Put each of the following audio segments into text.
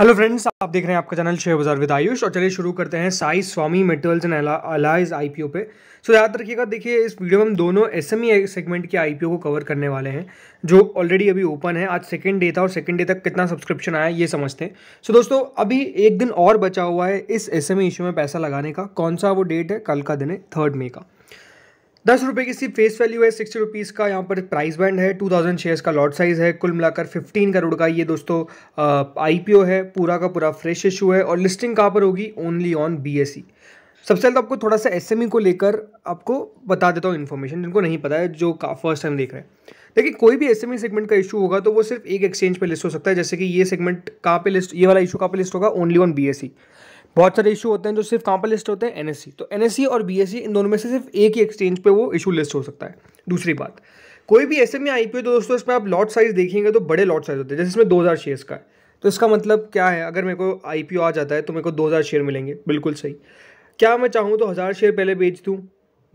Hello friends आप देख रहे हैं आपका चैनल शेयर बाजार विद आयुष और चलिए शुरू करते हैं Sai Swamy metals and alloys IPO पे सो so, याद रखिएगा देखिए इस वीडियो में हम दोनों एसएमई सेगमेंट e के आईपीओ को कवर करने वाले हैं जो ऑलरेडी अभी ओपन है आज सेकंड डे था और सेकंड डे तक कितना सब्सक्रिप्शन आया ये समझते हैं सो so, दोस्तों अभी एक दिन और बचा हुआ है इस एस इशू e में पैसा लगाने का कौन सा वो डेट है कल का दिन है थर्ड मे का दस रुपये की सिर्फ फेस वैल्यू है सिक्सटी रुपीज़ का यहाँ पर प्राइस बैंड है टू थाउजेंड शेयर्स का लॉट साइज़ है कुल मिलाकर फिफ्टीन करोड़ का ये दोस्तों आईपीओ है पूरा का पूरा फ्रेश इशू है और लिस्टिंग कहाँ पर होगी ओनली ऑन बीएसई सबसे पहले तो आपको थोड़ा सा एसएमई e को लेकर आपको बता देता हूँ इन्फॉर्मेशन जिनको नहीं पता है जो का फर्स्ट टाइम देख रहे हैं देखिए कोई भी एसएमई सेगमेंट e का इशू होगा तो वो सिर्फ एक एक्सचेंज पे लिस्ट हो सकता है जैसे कि ये सेगमेंट कहाँ पे लिस्ट ये वाला इशू कहाँ पे लिस्ट होगा ओनली ऑन सी बहुत सारे इशू होते हैं जो सिर्फ कहाँ पर लिस्ट होते हैं एन e. तो एन e और बी e, इन दोनों में से सिर्फ एक ही एक्सचेंज पर वो इशू लिस्ट हो सकता है दूसरी बात कोई भी ऐसे में आई तो दोस्तों इसमें आप लॉट साइज देखेंगे तो बड़े लॉट साइज होते हैं जैसे इसमें दो हज़ार शेयर्स का है तो इसका मतलब क्या है अगर मेरे को आई आ जाता है तो मेरे को दो हज़ार शेयर मिलेंगे बिल्कुल सही क्या मैं चाहूँ तो हज़ार शेयर पहले बेच दूँ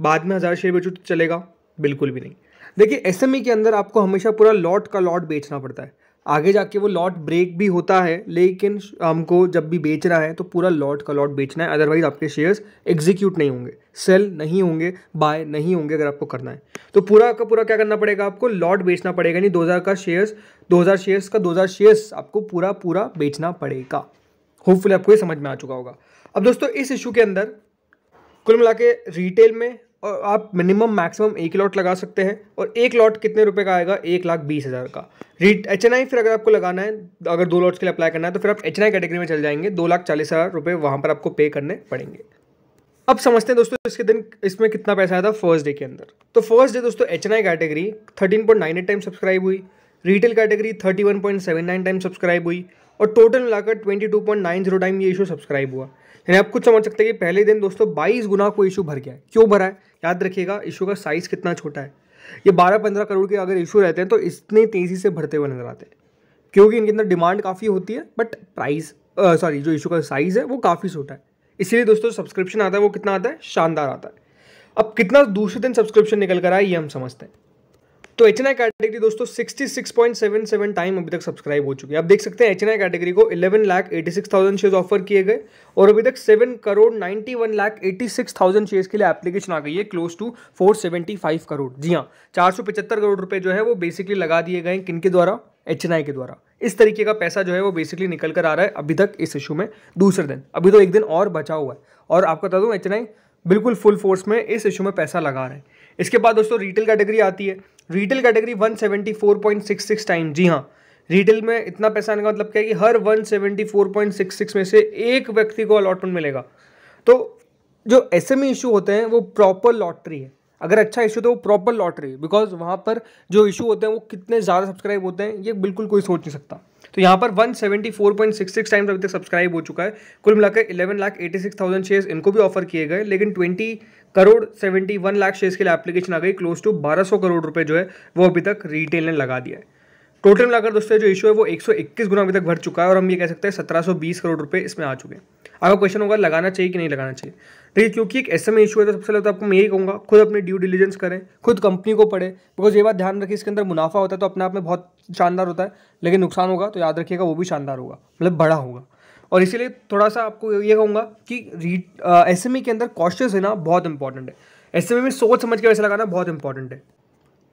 बाद में हज़ार शेयर बेचूँ तो चलेगा बिल्कुल भी नहीं देखिए एस के अंदर आपको हमेशा पूरा लॉट का लॉट बेचना पड़ता है आगे जाके वो लॉट ब्रेक भी होता है लेकिन हमको जब भी बेचना है तो पूरा लॉट का लॉट बेचना है अदरवाइज़ आपके शेयर्स एग्जीक्यूट नहीं होंगे सेल नहीं होंगे बाय नहीं होंगे अगर आपको करना है तो पूरा का पूरा क्या करना पड़ेगा आपको लॉट बेचना पड़ेगा यानी 2000 का शेयर्स 2000 शेयर्स का 2000 शेयर्स आपको पूरा पूरा बेचना पड़ेगा होपफुली आपको ये समझ में आ चुका होगा अब दोस्तों इस इशू के अंदर कुल मिला के रिटेल में और आप मिनिमम मैक्सिमम एक लॉट लगा सकते हैं और एक लॉट कितने रुपए का आएगा एक लाख बीस हज़ार का रीट एच फिर अगर आपको लगाना है अगर दो लॉट्स के लिए अप्लाई करना है तो फिर आप एच कैटेगरी में चल जाएंगे दो लाख चालीस हज़ार रुपये वहाँ पर आपको पे करने पड़ेंगे अब समझते हैं दोस्तों इसके दिन इसमें कितना पैसा आया था फर्स्ट डे के अंदर तो फर्स्ट डे दोस्तों H category thirteen time subscribe हुई retail category thirty time subscribe हुई और टोटल मिलाकर ट्वेंटी टाइम ये इशू सब्सक्राइब हुआ यानी आप कुछ समझ सकते हैं कि पहले दिन दोस्तों 22 गुना को इशू भर गया है क्यों भरा है याद रखिएगा इशू का साइज़ कितना छोटा है ये बारह पंद्रह करोड़ के अगर इशू रहते हैं तो इतने तेज़ी से भरते हुए नज़र आते हैं क्योंकि इनके अंदर डिमांड काफ़ी होती है बट प्राइस सॉरी जो इशू का साइज़ है वो काफ़ी छोटा है इसीलिए दोस्तों सब्सक्रिप्शन आता है वो कितना आता है शानदार आता है अब कितना दूसरे दिन सब्सक्रिप्शन निकल कर आए ये हम समझते हैं तो एच कैटेगरी दोस्तों सेवन टाइम अभी तक सब्सक्राइब हो चुकी है आप देख सकते हैं एच कैटेगरी को eleven lakh eighty six thousand share offer किए गए और अभी तक seven crore one lakh eighty six thousand share के लिए एप्लीकेशन आ गई है close to four seventy five crore जी हाँ चार करोड़ रुपये जो है वो बेसिकली लगा दिए गए किन के द्वारा एच के द्वारा इस तरीके का पैसा जो है वो बेसिकली निकल कर आ रहा है अभी तक इस इशू में दूसरे दिन अभी तो एक दिन और बचा हुआ है और आपको बता दूँ एच बिल्कुल फुल फोर्स में इस इशू में पैसा लगा रहे हैं इसके बाद दोस्तों रिटेल कैटेगरी आती है रिटेल कैटेगरी 174.66 टाइम जी हाँ रिटेल में इतना पैसा आने का मतलब क्या है कि हर 174.66 में से एक व्यक्ति को अलॉटमेंट मिलेगा तो जो एस एम इशू होते हैं वो प्रॉपर लॉटरी है अगर अच्छा इशू तो वो प्रॉपर लॉटरी बिकॉज वहाँ पर जो इशू होते हैं वो कितने ज़्यादा सब्सक्राइब होते हैं ये बिल्कुल कोई सोच नहीं सकता तो यहाँ पर 174.66 टाइम्स अभी तक सब्सक्राइब हो चुका है कुल मिलाकर 11 लाख 86 शेयर्स इनको भी ऑफर किए गए लेकिन 20 करोड़ 71 लाख शेयर्स के लिए एप्लीकेशन आ गई क्लोज टू 1200 करोड़ रुपए जो है वो अभी तक रिटेल ने लगा दिया है टोटल मिलाकर दोस्तों जो इशू है वो इक्कीस गुना अभी तक भर चुका है और हम ये कह सकते हैं बीस करोड़ रुपए इसमें आ चुके हैं आपका क्वेश्चन होगा लगाना चाहिए कि नहीं लगाना चाहिए तो ये क्योंकि एक ऐसे में इशू है तो सबसे पहले तो आपको मैं यही कहूँगा खुद अपनी ड्यू डिलीजेंस करें खुद कंपनी को पढ़े बिकॉज ये बात ध्यान रखिए इसके अंदर मुनाफा होता है तो अपने आप में बहुत शानदार होता है लेकिन नुकसान होगा तो याद रखिएगा वो भी शानदार होगा मतलब बड़ा होगा और इसीलिए थोड़ा सा आपको ये कहूँगा कि एस एम e के अंदर कॉशियस है ना बहुत इंपॉर्टेंट है एस एम में सोच समझ के वैसे लगाना बहुत इंपॉर्टेंट है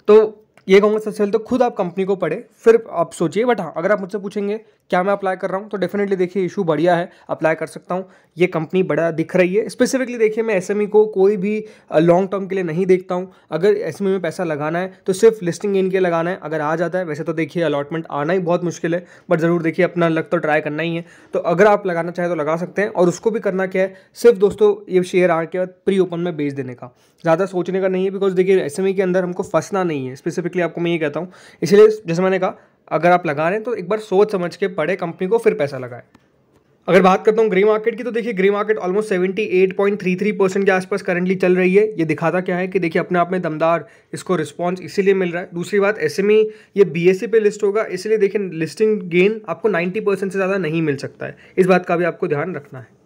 तो ये कहूँगा सबसे पहले तो खुद आप कंपनी को पढ़े फिर आप सोचिए बट हाँ अगर आप मुझसे पूछेंगे क्या मैं अप्लाई कर रहा हूँ तो डेफिनेटली देखिए इशू बढ़िया है अप्लाई कर सकता हूँ ये कंपनी बड़ा दिख रही है स्पेसिफिकली देखिए मैं एस e को कोई भी लॉन्ग टर्म के लिए नहीं देखता हूँ अगर एस e में पैसा लगाना है तो सिर्फ लिस्टिंग इनके लगाना है अगर आ जाता है वैसे तो देखिए अलॉटमेंट आना ही बहुत मुश्किल है बट ज़रूर देखिए अपना लग तो ट्राई करना ही है तो अगर आप लगाना चाहें तो लगा सकते हैं और उसको भी करना क्या है सिर्फ दोस्तों ये शेयर आने के बाद प्री ओपन में बेच देने का ज़्यादा सोचने का नहीं है बिकॉज देखिए एस e के अंदर हमको फंसना नहीं है स्पेसिफिक स्पेसिफिकली आपको मैं ये कहता हूँ इसीलिए जैसे मैंने कहा अगर आप लगा रहे हैं तो एक बार सोच समझ के पढ़े कंपनी को फिर पैसा लगाए अगर बात करता हूँ ग्रे मार्केट की तो देखिए grey market almost three percent के आसपास करंटली चल रही है ये दिखाता क्या है कि देखिए अपने आप में दमदार इसको रिस्पांस इसीलिए मिल रहा है दूसरी बात एस e, ये बी e पे लिस्ट होगा इसलिए देखिए लिस्टिंग गेन आपको नाइन्टी परसेंट से ज़्यादा नहीं मिल सकता है इस बात का भी आपको ध्यान रखना है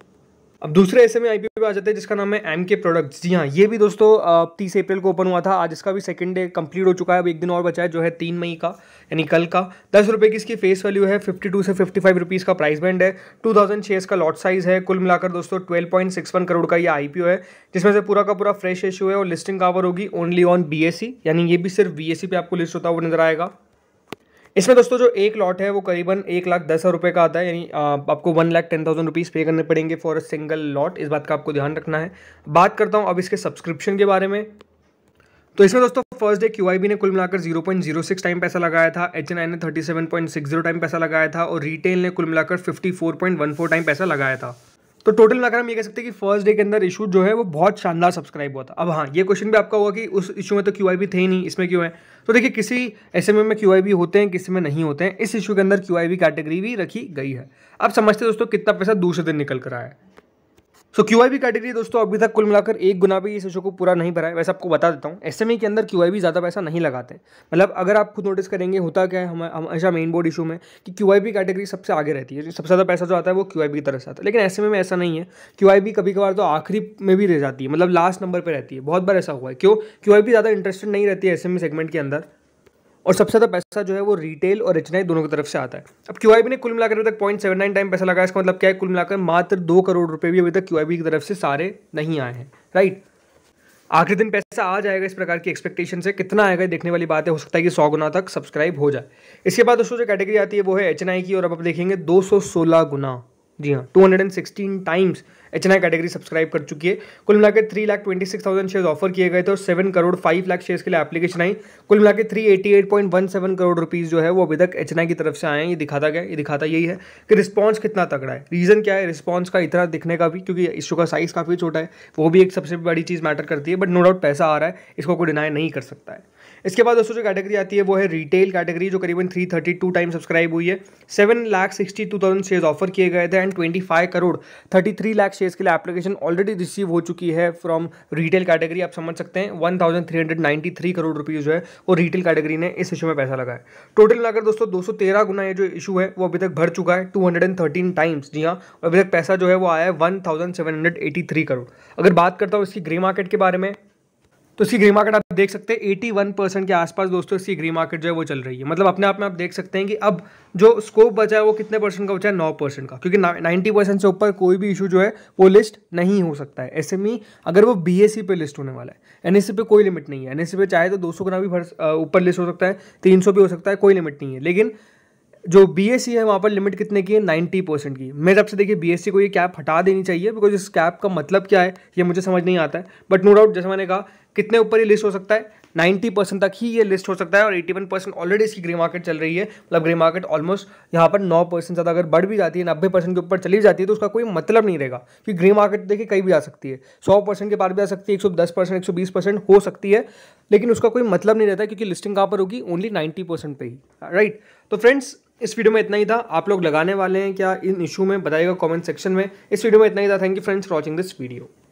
अब दूसरे ऐसे में आईपीओ पे आ जाते हैं जिसका नाम है एम के प्रोडक्ट्स जी हाँ ये भी दोस्तों तीस अप्रैल को ओपन हुआ था आज इसका भी सेकंड डे कंप्लीट हो चुका है अब एक दिन और बचा है जो है तीन मई का यानी कल का दस रुपये की इसकी फेस वैल्यू है फिफ्टी टू से फिफ्टी फाइव रुपीज़ का प्राइस बैंड है टू थाउजेंड का लॉट साइज़ है कुल मिलाकर दोस्तों twelve point six one crore का यह आई पी ओ है जिसमें से पूरा का पूरा फ्रेश इशू है और लिस्टिंग कावर होगी only on B S C यानी ये भी सिर्फ बी एस सी पे आपको लिस्ट होता हुआ नजर आएगा इसमें दोस्तों जो एक लॉट है वो करीबन एक लाख दस हज़ार रुपये का आता है यानी आपको one lakh ten thousand rupees पे करने पड़ेंगे फॉर अ सिंगल लॉट इस बात का आपको ध्यान रखना है बात करता हूँ अब इसके सब्सक्रिप्शन के बारे में तो इसमें दोस्तों फर्स्ट डे क्यू ने कुल मिलाकर 0.06 टाइम पैसा लगाया था एच ने 37.60 टाइम पैसा लगाया था और रिटेल ने कुल मिलाकर 54.14 टाइम पैसा लगाया था तो टोटल मिलाकर हम ये कह सकते हैं कि फर्स्ट डे के अंदर इशू जो है वो बहुत शानदार सब्सक्राइब हुआ था अब हाँ ये क्वेश्चन भी आपका हुआ कि उस इशू में तो क्यू थे ही नहीं इसमें क्यों है तो देखिए किसी एस में क्यू होते हैं किसी में नहीं होते हैं इस इशू के अंदर क्यू कैटेगरी भी रखी गई है अब समझते दोस्तों कितना पैसा दूसरे दिन निकल कर आया है so Q I B category दोस्तों अभी तक कुल मिलाकर एक गुना भी इस इशू को पूरा नहीं भरा है वैसे आपको बता देता हूँ एस एम ई के अंदर क्यू आई ज़्यादा पैसा नहीं लगाते मतलब अगर आप खुद नोटिस करेंगे होता क्या है हम हमेशा मेन बोर्ड इशू में कि क्यू आई कैटेगरी सबसे आगे रहती है सबसे ज़्यादा पैसा जो आता है वो क्यू आई की तरफ से आता है लेकिन एस एम ई में ऐसा नहीं है क्यू आई बी कभी कभार तो आखिरी में भी रह जाती है मतलब लास्ट नंबर पर रहती है बहुत बार ऐसा हुआ है क्यों क्यू आई ज़्यादा इंटरेस्टेड नहीं रहती है एस एम ई सेगमेंट के अंदर और सबसे ज़्यादा पैसा जो है वो रिटेल और एच दोनों की तरफ से आता है अब क्यू ने कुल मिलाकर अभी तक पॉइंट सेवन नाइन टाइम पैसा लगाया इसका मतलब क्या है कुल मिलाकर मात्र दो करोड़ रुपए भी अभी तक क्यू की तरफ से सारे नहीं आए हैं राइट आखिरी दिन पैसा आ जाएगा इस प्रकार की एक्सपेक्टेशन से कितना आएगा देखने वाली बात है हो सकता है कि सौ गुना तक सब्सक्राइब हो जाए इसके बाद दोस्तों जो कैटेगरी आती है वो है एच की और अब आप देखेंगे दो गुना जी हाँ 216 times H N I category subscribe कर चुकी है कुल मिलाकर three lakh twenty six thousand share offer किए गए थे और seven crore five lakh shares के लिए एप्लीकेशन आई कुल मिलाकर three eighty eight point one seven crore rupees जो है वो अभी तक एच एन आई की तरफ से आए हैं ये दिखाता गया ये दिखाता यही है कि रिस्पॉन्स कितना तगड़ा है रीज़न क्या है रिस्पॉन्स का इतना दिखने का भी क्योंकि इशू का साइज़ काफ़ी छोटा है वो भी एक सबसे बड़ी चीज़ मैटर करती है बट नो डाउट पैसा आ रहा है इसको कोई डिनाई नहीं कर सकता है इसके बाद दोस्तों जो कैटेगरी आती है वो है रिटेल कैटेगरी जो करीबन three thirty two time subscribe हुई है seven lakh sixty two thousand share offer किए गए थे and twenty five crore thirty three lakh shares के लिए एप्लीकेशन ऑलरेडी रिसीव हो चुकी है फ्रॉम रिटेल कैटेगरी आप समझ सकते हैं one thousand three hundred ninety three crore rupees जो है वो रिटेल कैटेगरी ने इस इशू में पैसा लगाया टोटल मिलाकर दोस्तों दो सौ तेरह गुना ये जो इशू है वो अभी तक भर चुका है two hundred and thirteen times जी हाँ अभी तक पैसा जो है वो आया है one thousand seven hundred eighty three crore अगर बात करता हूँ इसकी ग्रे मार्केट के बारे में तो इसकी ग्रे मार्केट देख सकते हैं 81 परसेंट के आसपास दोस्तों इसकी ग्री मार्केट जो है वो चल रही है मतलब अपने आप में आप देख सकते हैं कि अब जो स्कोप बचा है वो कितने परसेंट का बचा है नौ परसेंट का क्योंकि नाइन्टी परसेंट से ऊपर कोई भी इशू जो है वो लिस्ट नहीं हो सकता है एस e अगर वो बी एस पे लिस्ट होने वाला है एन पे कोई लिमिट नहीं है एन पे चाहे तो दो सौ भी ऊपर लिस्ट हो सकता है तीन भी हो सकता है कोई लिमिट नहीं है लेकिन जो बी एस सी है वहाँ पर लिमिट कितने की है नाइन्टी परसेंट की मेरे तरफ से देखिए बी एस सी को ये कैप हटा देनी चाहिए बिकॉज इस कैप का मतलब क्या है ये मुझे समझ नहीं आता है बट नो डाउट जैसे मैंने कहा कितने ऊपर ये लिस्ट हो सकता है नाइन्टी परसेंट तक ही ये लिस्ट हो सकता है और एटी वन परसेंट ऑलरेडी इसकी ग्रे मार्केट चल रही है मतलब ग्रे मार्केट ऑलमोस्ट यहाँ पर नौ परसेंट ज़्यादा अगर बढ़ भी जाती है नब्बे परसेंट के ऊपर चली जाती है तो उसका कोई मतलब नहीं रहेगा कि ग्रे मार्केट देखिए कहीं भी आ सकती है सौ परसेंट के पार भी आ सकती है एक सौ दस परसेंट एक सौ बीस परसेंट हो सकती है लेकिन उसका कोई मतलब नहीं रहता क्योंकि लिस्टिंग कहाँ पर होगी ओनली नाइन्टी परसेंट पर ही राइट तो फ्रेंड्स इस वीडियो में इतना ही था आप लोग लगाने वाले हैं क्या इन इशू में बताइएगा कमेंट सेक्शन में इस वीडियो में इतना ही था thank you friends for watching this video